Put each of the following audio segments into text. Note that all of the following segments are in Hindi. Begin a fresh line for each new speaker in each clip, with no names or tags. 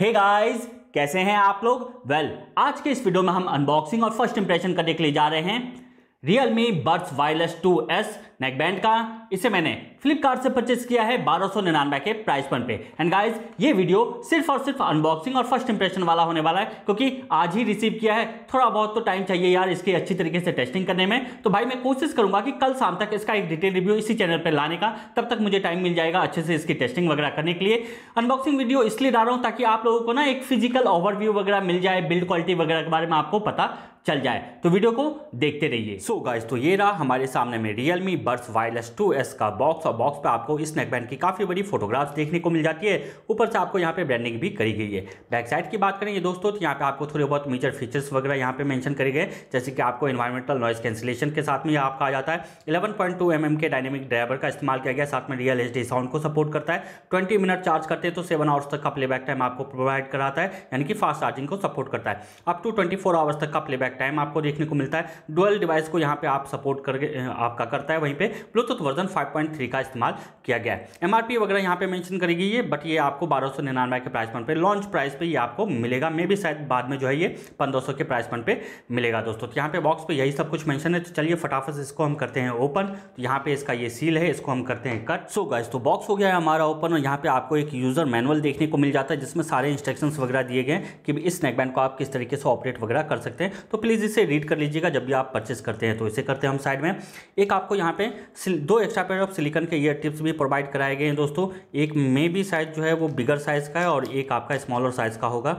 हे hey गाइस कैसे हैं आप लोग वेल well, आज के इस वीडियो में हम अनबॉक्सिंग और फर्स्ट इंप्रेशन करने के लिए जा रहे हैं Realme Buds Wireless two S neckband का इसे मैंने फ्लिपकार्ट से परचेस किया है बारह सौ निन्यानवे के प्राइस पॉइंट पे एंड गाइज ये वीडियो सिर्फ और सिर्फ अनबॉक्सिंग और फर्स्ट इंप्रेशन वाला होने वाला है क्योंकि आज ही रिसीव किया है थोड़ा बहुत तो टाइम चाहिए यार इसकी अच्छी तरीके से टेस्टिंग करने में तो भाई मैं कोशिश करूंगा कि कल शाम तक इसका एक डिटेल रिव्यू इसी चैनल पर लाने का तब तक मुझे टाइम मिल जाएगा अच्छे से इसकी टेस्टिंग वगैरह करने के लिए अनबॉक्सिंग वीडियो इसलिए डाल रहा हूँ ताकि आप लोगों को ना एक फिजिकल ओवरव्यू वगैरह मिल जाए बिल्ड क्वालिटी वगैरह के बारे में आपको पता चल जाए तो वीडियो को देखते रहिए सो so गाइज तो ये रहा हमारे सामने में Realme Buds Wireless two S का बॉक्स और बॉक्स पर आपको इस नेकबैंड की काफ़ी बड़ी फोटोग्राफ्स देखने को मिल जाती है ऊपर से आपको यहाँ पे ब्रांडिंग भी करी गई है बैक साइड की बात करेंगे दोस्तों तो यहाँ पे आपको थोड़े बहुत मेजर फीचर्स वगैरह यहाँ पे मेंशन करे गए जैसे कि आपको इन्वायरमेंटल नॉइस कैंसिलेशन के साथ में यह आपका आ जाता है eleven point two M M के डायनेमिक ड्राइवर का इस्तेमाल किया गया साथ में रियल एच साउंड को सपोर्ट करता है ट्वेंटी मिनट चार्ज करते हैं तो सेवन आवर्स तक का प्लेबैक टाइम आपको प्रोवाइड कराता है यानी कि फास्ट चार्जिंग को सपोर्ट करता है up to twenty four hours तक का प्ले टाइम आपको देखने को मिलता है डुअल डिवाइस को यहाँ पे आप सपोर्ट करके आपका करता है वहीं पर ब्लूटूथ वर्जन वर्जन 5.3 का इस्तेमाल किया गया है एमआरपी वगैरह यहाँ पे मेंशन करेगी ये बट ये आपको बारह सौ निन्यानवे के प्राइस पॉइंट पे लॉन्च प्राइस पे ये आपको मिलेगा मे भी शायद बाद में जो है ये पंद्रह सौ के प्राइस पॉइंट पे मिलेगा दोस्तों तो यहाँ पे बॉक्स पे यही सब कुछ मेंशन है तो चलिए फटाफट इसको हम करते हैं ओपन तो यहाँ पे इसका ये सील है इसको हम करते हैं कट सो गाइस तो बॉक्स हो गया है हमारा ओपन और यहाँ पे आपको एक यूजर मैनुअल देखने को मिल जाता है जिसमें सारे इंस्ट्रक्शन वगैरह दिए गए कि इस नेकबैंड को आप किस तरीके से ऑपरेट वगैरह कर सकते हैं तो प्लीज़ इसे रीड कर लीजिएगा जब भी आप परचेस करते हैं तो इसे करते हैं हम साइड में एक आपको यहाँ पे दो यहाँ पेयर ऑफ सिलिकन के ईयर टिप्स भी प्रोवाइड कराए गए हैं दोस्तों एक मे बी साइज़ जो है वो बिगर साइज़ का है और एक आपका स्मॉलर साइज़ का होगा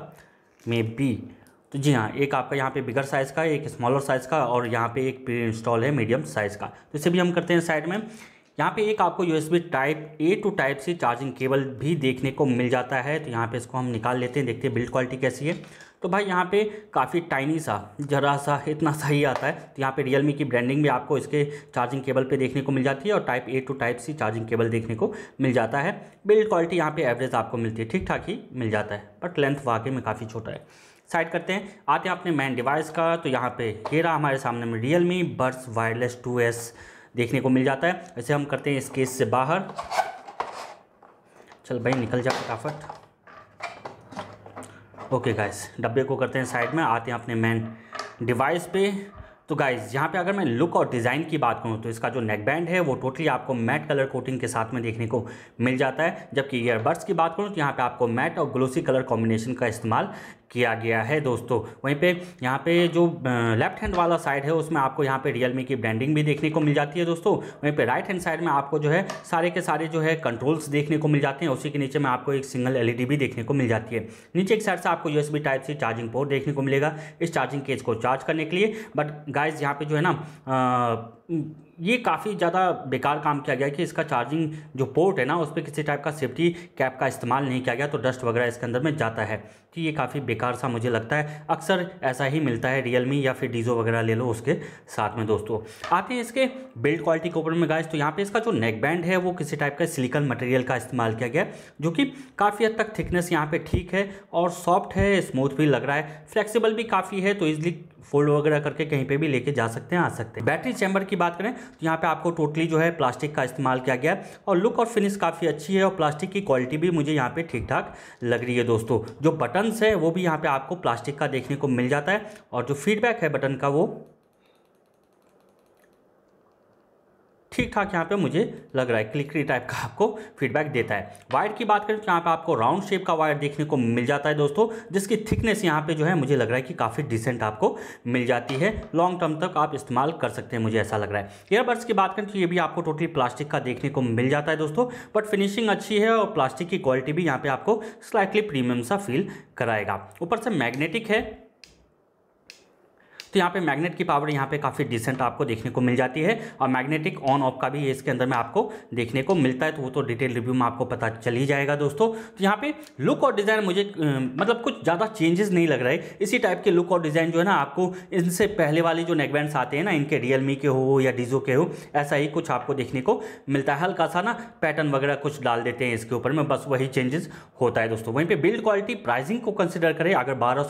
मे बी तो जी हाँ एक आपका यहाँ पे बिगर साइज़ का एक स्मॉलर साइज़ का और यहाँ पे एक प्री इंस्टॉल है मीडियम साइज़ का तो इसे भी हम करते हैं साइड में यहाँ पे एक आपको USB type A to type C charging cable भी देखने को मिल जाता है तो यहाँ पे इसको हम निकाल लेते हैं देखते हैं बिल्ड क्वालिटी कैसी है तो भाई यहाँ पे काफ़ी टाइनी सा जरा सा इतना सा ही आता है तो यहाँ पे रियलमी की ब्रांडिंग भी आपको इसके चार्जिंग केबल पे देखने को मिल जाती है और type A to type C charging cable देखने को मिल जाता है बिल्ड क्वालिटी यहाँ पे एवरेज आपको मिलती है ठीक ठाक ही मिल जाता है बट लेंथ वाकई में काफ़ी छोटा है साइड करते हैं आते हैं अपने मैन डिवाइस का तो यहाँ पर ये रहा हमारे सामने में Realme Buds Wireless two देखने को मिल जाता है ऐसे हम करते हैं इस केस से बाहर चल भाई निकल जा फटाफट ओके गाइस डब्बे को करते हैं साइड में आते हैं अपने मेन डिवाइस पे तो गाइस यहाँ पे अगर मैं लुक और डिज़ाइन की बात करूँ तो इसका जो नेक बैंड है वो टोटली आपको मैट कलर कोटिंग के साथ में देखने को मिल जाता है जबकि ईयरबड्स की बात करूँ तो यहाँ पे आपको मैट और ग्लोसी कलर कॉम्बिनेशन का इस्तेमाल किया गया है दोस्तों वहीं पे यहाँ पे जो लेफ्ट हैंड वाला साइड है उसमें आपको यहाँ पे रियलमी की ब्रांडिंग भी देखने को मिल जाती है दोस्तों वहीं पे राइट हैंड साइड में आपको जो है सारे के सारे जो है कंट्रोल्स देखने को मिल जाते हैं उसी के नीचे में आपको एक सिंगल एलईडी भी देखने को मिल जाती है नीचे एक साइड से आपको U type C charging port देखने को मिलेगा इस चार्जिंग केज को चार्ज करने के लिए बट गाइज यहाँ पर जो है ना ये काफ़ी ज़्यादा बेकार काम किया गया कि इसका चार्जिंग जो पोर्ट है ना उस पर किसी टाइप का सेफ्टी कैप का इस्तेमाल नहीं किया गया तो डस्ट वगैरह इसके अंदर में जाता है कि ये काफ़ी बेकार सा मुझे लगता है अक्सर ऐसा ही मिलता है रियल या फिर डीजो वगैरह ले लो उसके साथ में दोस्तों आते हैं इसके बिल्ड क्वालिटी के ऊपर में गाइज तो यहाँ पर इसका जो नेक बैंड है वो किसी टाइप का सिलिकन मटेरियल का इस्तेमाल किया गया जो कि काफ़ी हद तक थिकनेस यहाँ पर ठीक है और सॉफ्ट है स्मूथ भी लग रहा है फ्लेक्सीबल भी काफ़ी है तो इसलिए फोल्ड वगैरह करके कहीं पे भी लेके जा सकते हैं आ सकते हैं बैटरी चैम्बर की बात करें तो यहाँ पे आपको टोटली जो है प्लास्टिक का इस्तेमाल किया गया है और लुक और फिनिश काफ़ी अच्छी है और प्लास्टिक की क्वालिटी भी मुझे यहाँ पे ठीक ठाक लग रही है दोस्तों जो बटन्स है वो भी यहाँ पे आपको प्लास्टिक का देखने को मिल जाता है और जो फीडबैक है बटन का वो ठीक ठाक यहाँ पे मुझे लग रहा है क्लिकरी टाइप का आपको फीडबैक देता है वायर की बात करें तो यहाँ पे आपको राउंड शेप का वायर देखने को मिल जाता है दोस्तों जिसकी थिकनेस यहाँ पे जो है मुझे लग रहा है कि काफ़ी डिसेंट आपको मिल जाती है लॉन्ग टर्म तक आप इस्तेमाल कर सकते हैं मुझे ऐसा लग रहा है ईयरबड्स की बात करें तो ये भी आपको टोटली प्लास्टिक का देखने को मिल जाता है दोस्तों बट फिनिशिंग अच्छी है और प्लास्टिक की क्वालिटी भी यहाँ पर आपको स्लाइटली प्रीमियम सा फील कराएगा ऊपर से मैग्नेटिक है तो यहाँ पे मैग्नेट की पावर यहाँ पे काफ़ी डिसेंट आपको देखने को मिल जाती है और मैग्नेटिक ऑन ऑफ का भी इसके अंदर में आपको देखने को मिलता है तो वो तो डिटेल रिव्यू में आपको पता चल ही जाएगा दोस्तों तो यहाँ पे लुक और डिज़ाइन मुझे मतलब कुछ ज़्यादा चेंजेस नहीं लग रहे इसी टाइप के लुक और डिज़ाइन जो है ना आपको इनसे पहले वाले जो नेकबैंड आते हैं ना इनके रियल के हो या डीजो के हो ऐसा ही कुछ आपको देखने को मिलता है हल्का सा ना पैटर्न वगैरह कुछ डाल देते हैं इसके ऊपर में बस वही चेंजेस होता है दोस्तों वहीं पर बिल्ड क्वालिटी प्राइसिंग को कंसिडर करें अगर बारह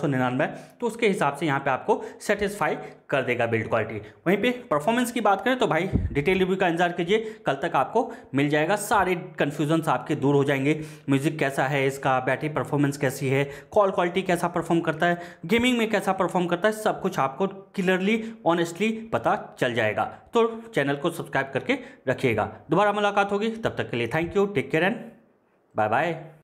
तो उसके हिसाब से यहाँ पर आपको सेटिस सेटिस्फाई कर देगा बिल्ड क्वालिटी वहीं पे परफॉर्मेंस की बात करें तो भाई डिटेल रिव्यू का इंतजार कीजिए कल तक आपको मिल जाएगा सारे कन्फ्यूजन्स आपके दूर हो जाएंगे म्यूज़िक कैसा है इसका बैटरी परफॉर्मेंस कैसी है कॉल क्वालिटी कैसा परफॉर्म करता है गेमिंग में कैसा परफॉर्म करता है सब कुछ आपको क्लियरली ऑनेस्टली पता चल जाएगा तो चैनल को सब्सक्राइब करके रखिएगा दोबारा मुलाकात होगी तब तक के लिए thank you take care and bye bye